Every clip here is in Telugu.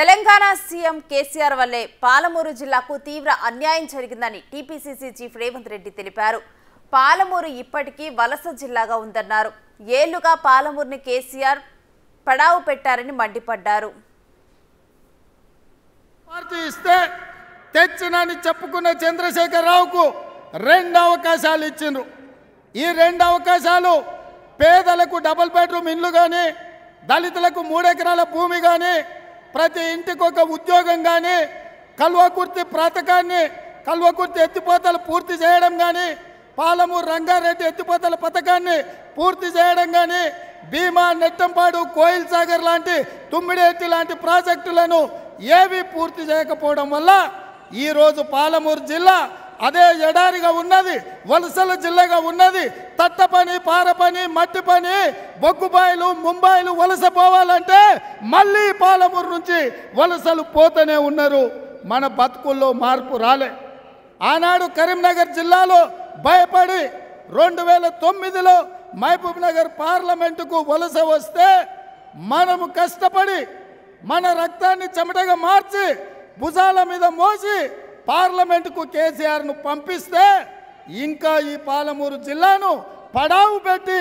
తెలంగాణ సీఎం కేసీఆర్ వల్లే పాలమూరు జిల్లాకు తీవ్ర అన్యాయం జరిగిందని టీపీసీసీ చీఫ్ రేవంత్ రెడ్డి తెలిపారు పాలమూరు ఇప్పటికీ వలస జిల్లాగా ఉందన్నారు ఏళ్లుగా పాలమూరుని కేసీఆర్ పడావు పెట్టారని మండిపడ్డారు ఇస్తే తెచ్చినని చెప్పుకున్న చంద్రశేఖరరావుకు రెండు అవకాశాలు ఇచ్చిండ్రు ఈ రెండు అవకాశాలు పేదలకు డబుల్ బెడ్రూమ్ ఇండ్లు కానీ దళితులకు మూడెకరాల భూమి కానీ ప్రతి ఇంటికి ఒక ఉద్యోగం కానీ కల్వకుర్తి ప్రాతకాన్ని కల్వకుర్తి ఎత్తిపోతలు పూర్తి చేయడం కానీ పాలమూరు రంగారెడ్డి ఎత్తిపోతల పథకాన్ని పూర్తి చేయడం కానీ భీమా నెట్టంపాడు కోయిల్ సాగర్ లాంటి తుమ్మిడేటి లాంటి ప్రాజెక్టులను ఏవి పూర్తి చేయకపోవడం వల్ల ఈరోజు పాలమూరు జిల్లా అదే ఎడారిగా ఉన్నది వలసల జిల్లాగా ఉన్నది తట్ట పని పార పని మట్టి పని బొగ్గుబాయిలు ముంబాయిలు వలస పోవాలంటే మళ్ళీ పాలమూరు నుంచి వలసలు పోతూనే ఉన్నారు మన బతుకుల్లో మార్పు రాలే ఆనాడు కరీంనగర్ జిల్లాలో భయపడి రెండు వేల తొమ్మిదిలో మహబూబ్ నగర్ పార్లమెంటుకు వలస వస్తే మనము కష్టపడి మన రక్తాన్ని చెమటగా మార్చి భుజాల మీద మోసి పార్లమెంటుకు కేసీఆర్ను పంపిస్తే ఇంకా ఈ పాలమూరు జిల్లాను పడావు పెట్టి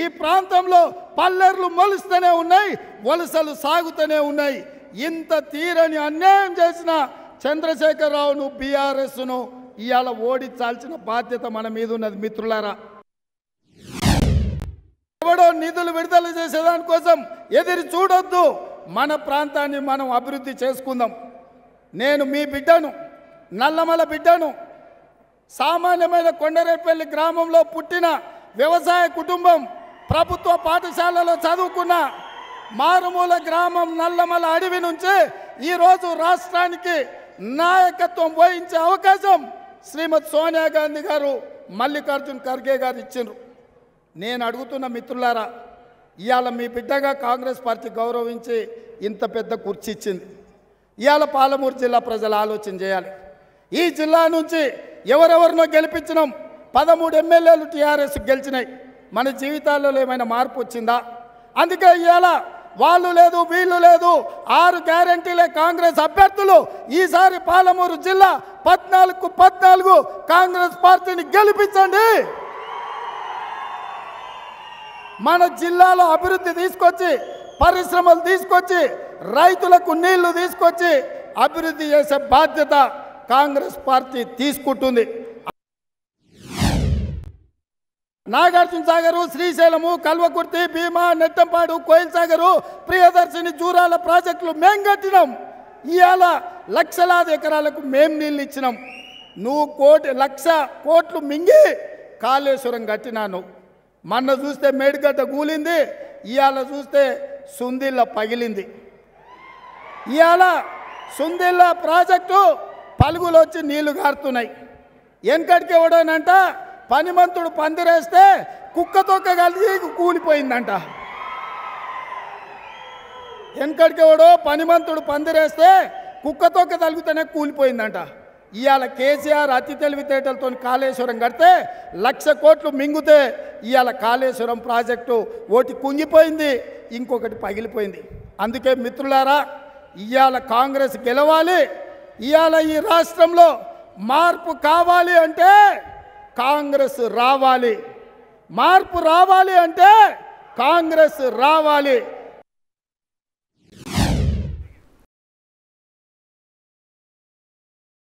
ఈ ప్రాంతంలో పల్లెర్లు మొలుస్తూనే ఉన్నాయి వలసలు సాగుతూనే ఉన్నాయి ఇంత తీరని అన్యాయం చేసిన చంద్రశేఖరరావును బీఆర్ఎస్ను ఇవాళ ఓడించాల్సిన బాధ్యత మన మీద ఉన్నది మిత్రులారా ఎవడో నిధులు విడుదల చేసేదానికోసం ఎదురు చూడొద్దు మన ప్రాంతాన్ని మనం అభివృద్ధి చేసుకుందాం నేను మీ బిడ్డను నల్లమల బిడ్డను సామాన్యమైన కొండరేపల్లి గ్రామంలో పుట్టిన వ్యవసాయ కుటుంబం ప్రభుత్వ పాఠశాలలో చదువుకున్న మారుమూల గ్రామం నల్లమల అడవి నుంచి ఈరోజు రాష్ట్రానికి నాయకత్వం వహించే అవకాశం శ్రీమతి సోనియా గాంధీ గారు మల్లికార్జున్ ఖర్గే గారు ఇచ్చిండ్రు నేను అడుగుతున్న మిత్రులారా ఇవాళ మీ బిడ్డగా కాంగ్రెస్ పార్టీ గౌరవించి ఇంత పెద్ద కుర్చీ ఇచ్చింది ఇవాళ పాలమూరు జిల్లా ప్రజలు ఆలోచన చేయాలి ఈ జిల్లా నుంచి ఎవరెవరినో గెలిపించినాం పదమూడు ఎమ్మెల్యేలు టీఆర్ఎస్ గెలిచినాయి మన జీవితాల్లో ఏమైనా మార్పు వచ్చిందా అందుకే ఇవాళ వాళ్ళు లేదు వీళ్ళు లేదు ఆరు గ్యారంటీలే కాంగ్రెస్ అభ్యర్థులు ఈసారి పాలమూరు జిల్లా పద్నాలుగు పద్నాలుగు కాంగ్రెస్ పార్టీని గెలిపించండి మన జిల్లాలో అభివృద్ధి తీసుకొచ్చి పరిశ్రమలు తీసుకొచ్చి రైతులకు నీళ్లు తీసుకొచ్చి అభివృద్ధి చేసే బాధ్యత కాంగ్రెస్ పార్టీ తీసుకుంటుంది నాగార్జున సాగర్ శ్రీశైలము కల్వకుర్తి భీమా నెట్టంపాడు కోయిల్ సాగరు ప్రియదర్శిని జూరాల ప్రాజెక్టులు మేం కట్టినాం ఇవాళ లక్షలాది ఎకరాలకు మేం నీళ్ళు ఇచ్చినాం నువ్వు కోటి లక్ష కోట్లు మింగి కాళేశ్వరం కట్టినాను మొన్న చూస్తే మేడిగడ్డ కూలింది ఇవాళ చూస్తే సుందిల్ల పగిలింది ఇవాళ సుందిల్ల ప్రాజెక్టు పలుగులు వచ్చి నీళ్లు గారుతున్నాయి వెనకటికి ఎవడోనంట పనిమంతుడు పందిరేస్తే తొక్క కలిసి కూలిపోయిందంట వెనకటికి ఎవడో పనిమంతుడు పందిరేస్తే తొక్క తలుగుతూనే కూలిపోయిందంట ఇవాళ కేసీఆర్ అతి తెలివితేటలతో కాళేశ్వరం కడితే లక్ష కోట్లు మింగితే ఇవాళ కాళేశ్వరం ప్రాజెక్టు ఒకటి కుంగిపోయింది ఇంకొకటి పగిలిపోయింది అందుకే మిత్రులారా ఇవాళ కాంగ్రెస్ గెలవాలి ఇవాళ ఈ రాష్ట్రంలో మార్పు కావాలి అంటే కాంగ్రెస్ రావాలి మార్పు రావాలి అంటే కాంగ్రెస్ రావాలి